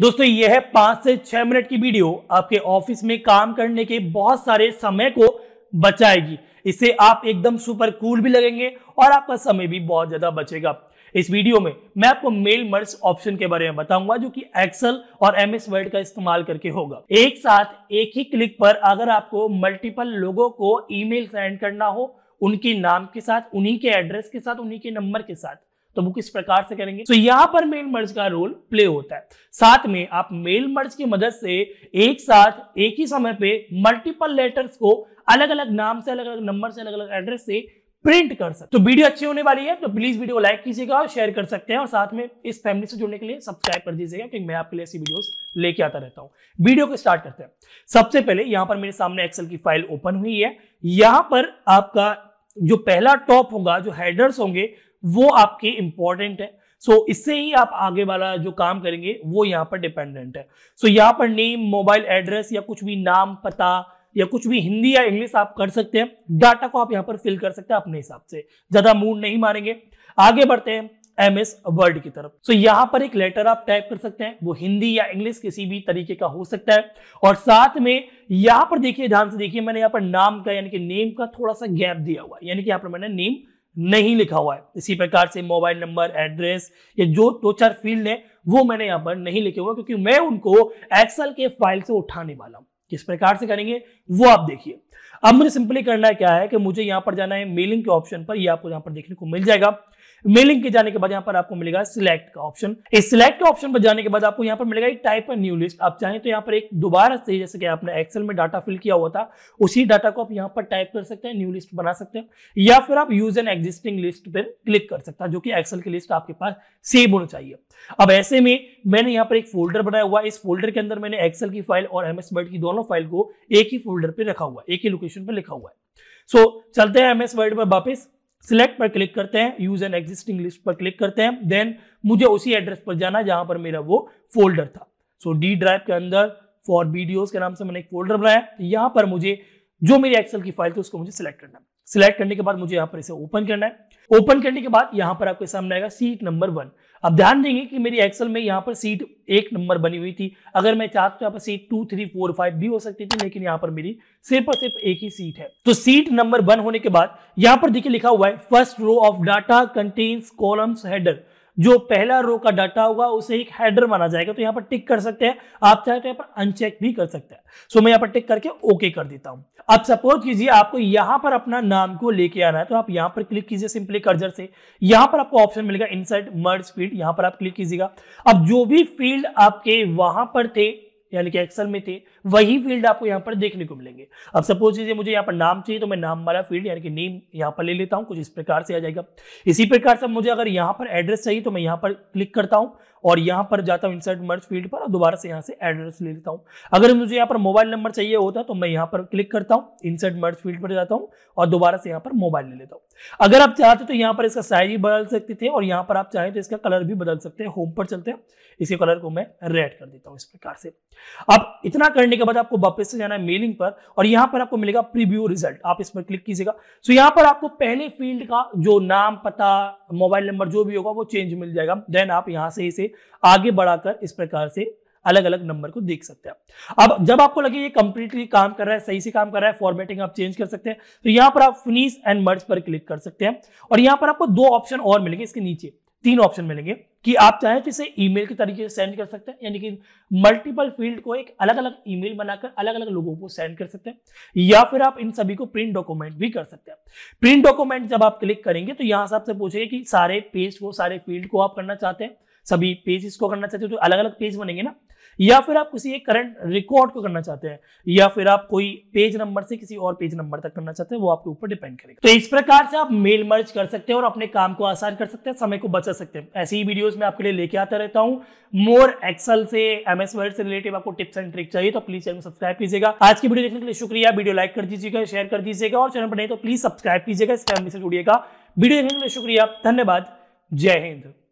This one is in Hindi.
दोस्तों यह है पांच से छह मिनट की वीडियो आपके ऑफिस में काम करने के बहुत सारे समय को बचाएगी इससे आप एकदम सुपर कूल भी लगेंगे और आपका समय भी बहुत ज्यादा बचेगा इस वीडियो में मैं आपको मेल मर्ज ऑप्शन के बारे में बताऊंगा जो कि एक्सेल और एम एस वर्ड का इस्तेमाल करके होगा एक साथ एक ही क्लिक पर अगर आपको मल्टीपल लोगों को ईमेल सेंड करना हो उनके नाम के साथ उन्हीं के एड्रेस के साथ उन्हीं के नंबर के साथ तो वो किस प्रकार से करेंगे तो यहां पर मेल मर्ज का रोल प्ले होता है साथ में आप मेल मर्ज की मदद से एक साथ एक ही समय पे मल्टीपल लेटर्स को अलग अलग नाम से अलग अलग नंबर से अलग अलग एड्रेस से प्रिंट कर सकते तो वीडियो अच्छी होने वाली है तो प्लीज वीडियो लाइक कीजिएगा और शेयर कर सकते हैं और साथ में इस फैमिली से जुड़ने के लिए सब्सक्राइब कर दीजिएगा क्योंकि मैं आपके लिए ऐसी वीडियोस लेके आता रहता हूं वीडियो को स्टार्ट करते हैं सबसे पहले यहां पर मेरे सामने एक्सेल की फाइल ओपन हुई है यहां पर आपका जो पहला टॉप होगा जो हेडर्स होंगे वो आपके इंपॉर्टेंट है सो so, इससे ही आप आगे वाला जो काम करेंगे वो यहाँ पर डिपेंडेंट है सो so, यहाँ पर नेम मोबाइल एड्रेस या कुछ भी नाम पता या कुछ भी हिंदी या इंग्लिश आप कर सकते हैं डाटा को आप यहाँ पर फिल कर सकते हैं अपने हिसाब से ज्यादा मूड नहीं मारेंगे आगे बढ़ते हैं एम एस वर्ड की तरफ सो so, यहाँ पर एक लेटर आप टाइप कर सकते हैं वो हिंदी या इंग्लिश किसी भी तरीके का हो सकता है और साथ में यहाँ पर देखिए ध्यान से देखिए मैंने यहाँ पर नाम का यानी कि नेम का थोड़ा सा गैप दिया हुआ यानी कि यहाँ पर मैंने नेम नहीं लिखा हुआ है इसी प्रकार से मोबाइल नंबर एड्रेस ये जो दो चार फील्ड है वो मैंने यहाँ पर नहीं लिखे हुए क्योंकि मैं उनको एक्सल के फाइल से उठाने वाला हूँ किस प्रकार से करेंगे वो आप देखिए अब मुझे सिंपली करना है क्या है कि मुझे यहाँ पर जाना है मेलिंग के ऑप्शन पर ये यह आपको यहाँ पर देखने को मिल जाएगा मेलिंग के जाने के बाद यहाँ पर आपको मिलेगा सिलेक्ट का ऑप्शन इस सिलेक्ट के ऑप्शन पर जाने के बाद आपको यहाँ पर मिलेगा एक टाइप ऑफ न्यू लिस्ट आप चाहें तो यहाँ पर एक दोबारा से जैसे कि आपने एक्सेल में डाटा फिल किया हुआ था उसी डाटा को आप यहाँ पर टाइप कर सकते हैं न्यू लिस्ट बना सकते हैं या फिर आप यूज एन एग्जिस्टिंग लिस्ट पर क्लिक कर सकते हैं जो कि एक्सेल की लिस्ट आपके पास सेव होना चाहिए अब ऐसे में मैंने यहाँ पर एक फोल्डर बनाया हुआ इस फोल्डर के अंदर मैंने एक्सेल की फाइल और एमएस वर्ड की दोनों फाइल को एक ही फोल्डर पर रखा हुआ है एक ही लोकेशन पर लिखा हुआ है सो so, चलते हैं एमएस वर्ड पर वापस सिलेक्ट पर क्लिक करते हैं यूज एन एग्जिस्टिंग लिस्ट पर क्लिक करते हैं देन मुझे उसी एड्रेस पर जाना जहां पर मेरा वो फोल्डर था सो डी ड्राइव के अंदर फॉर वीडियोज के नाम से मैंने एक फोल्डर बनाया यहाँ पर मुझे जो मेरी एक्सेल की फाइल थी उसको मुझे सिलेक्ट करना है सिलेक्ट करने के बाद मुझे यहाँ पर इसे ओपन करना है ओपन करने के बाद यहाँ पर आपके सामने आएगा सीट नंबर वन अब ध्यान देंगे कि मेरी एक्सेल में यहाँ पर सीट एक नंबर बनी हुई थी अगर मैं चाहता तो यहाँ पर seat two three four five भी हो सकती थी लेकिन यहाँ पर मेरी सिर्फ और सिर्फ एक ही सीट है तो सीट नंबर वन होने के बाद यहाँ पर देखिए लिखा हुआ है first row of data contains columns header जो पहला रो का डाटा होगा उसे एक हेडर माना जाएगा तो यहां पर टिक कर सकते हैं आप चाहे तो यहां पर अनचेक भी कर सकते हैं सो मैं यहाँ पर टिक करके ओके कर देता हूं अब सपोज कीजिए आपको यहां पर अपना नाम को लेके आना है तो आप यहां पर क्लिक कीजिए सिंपली कर्जर से यहां पर आपको ऑप्शन मिलेगा इंसर्ट मर्ज फील्ड यहां पर आप क्लिक कीजिएगा अब जो भी फील्ड आपके वहां पर थे यानी कि एक्सेल में थे वही फील्ड आपको यहाँ पर देखने को मिलेंगे अब सपोज कीजिए मुझे यहाँ पर नाम चाहिए तो मैं नाम वाला फील्ड यानी कि नेम यहाँ पर ले लेता हूँ कुछ इस प्रकार से आ जाएगा इसी प्रकार से मुझे अगर यहाँ पर एड्रेस चाहिए तो मैं यहाँ पर क्लिक करता हूँ और यहाँ पर जाता हूँ इंसर्ट मर्ज फील्ड पर और दोबारा से यहाँ से एड्रेस ले लेता हूँ अगर मुझे यहाँ पर मोबाइल नंबर चाहिए होता तो मैं यहाँ पर क्लिक करता हूँ इंसर्ट मर्ज फील्ड पर जाता हूँ और दोबारा से यहाँ पर मोबाइल ले लेता हूँ अगर आप चाहते तो यहाँ पर इसका साइज भी बदल सकते थे और यहाँ पर आप चाहें तो इसका कलर भी बदल सकते हैं होम पर चलते हैं इसी कलर को मैं रेड कर देता हूँ इस प्रकार से अब इतना करने के बाद आपको वापस से जाना है मेलिंग पर और यहाँ पर आपको मिलेगा प्रीव्यू रिजल्ट आप इस पर क्लिक कीजिएगा सो यहाँ पर आपको पहले फील्ड का जो नाम पता मोबाइल नंबर जो भी होगा वो चेंज मिल जाएगा देन आप यहाँ से इसे आगे बढ़ाकर इस प्रकार से अलग अलग नंबर को देख सकते हैं अब जब आपको लगे ये कंप्लीटली काम कर रहा है सही से काम कर रहा है फॉर्मेटिंग आप चेंज कर सकते हैं तो यहाँ पर आप फिनिश एंड मर्ज पर क्लिक कर सकते हैं और यहाँ पर आपको दो ऑप्शन और मिलेंगे इसके नीचे तीन ऑप्शन मिलेंगे कि आप चाहें तो इसे ईमेल के तरीके से सेंड कर सकते हैं यानी कि मल्टीपल फील्ड को एक अलग अलग ईमेल बनाकर अलग अलग लोगों को सेंड कर सकते हैं या फिर आप इन सभी को प्रिंट डॉक्यूमेंट भी कर सकते हैं प्रिंट डॉक्यूमेंट जब आप क्लिक करेंगे तो यहां से आपसे पूछेगा कि सारे पेज को सारे फील्ड को आप करना चाहते हैं सभी पेजेस को करना चाहते हो तो अलग अलग पेज बनेंगे ना या फिर आप किसी एक करंट रिकॉर्ड को करना चाहते हैं या फिर आप कोई पेज नंबर से किसी और पेज नंबर तक करना चाहते हैं वो आपके ऊपर डिपेंड करेगा तो इस प्रकार से आप मेल मर्ज कर सकते हैं और अपने काम को आसान कर सकते हैं समय को बचा सकते हैं ऐसी ही वीडियोस में आपके लिए लेके आता रहता हूँ मोर एक्सल से एमएस वर्ड से रिलेटेड आपको टिप्स एंड ट्रिक चाहिए तो प्लीज चैनल सब्सक्राइब कीजिएगा आज की वीडियो देखने के लिए शुक्रिया वीडियो लाइक कर दीजिएगा शेयर कर दीजिएगा और चैनल पर नहीं तो प्लीज सब्सक्राइब कीजिएगा इस फैमिली से जुड़िएगा वीडियो देखने के लिए शुक्रिया धन्यवाद जय हिंद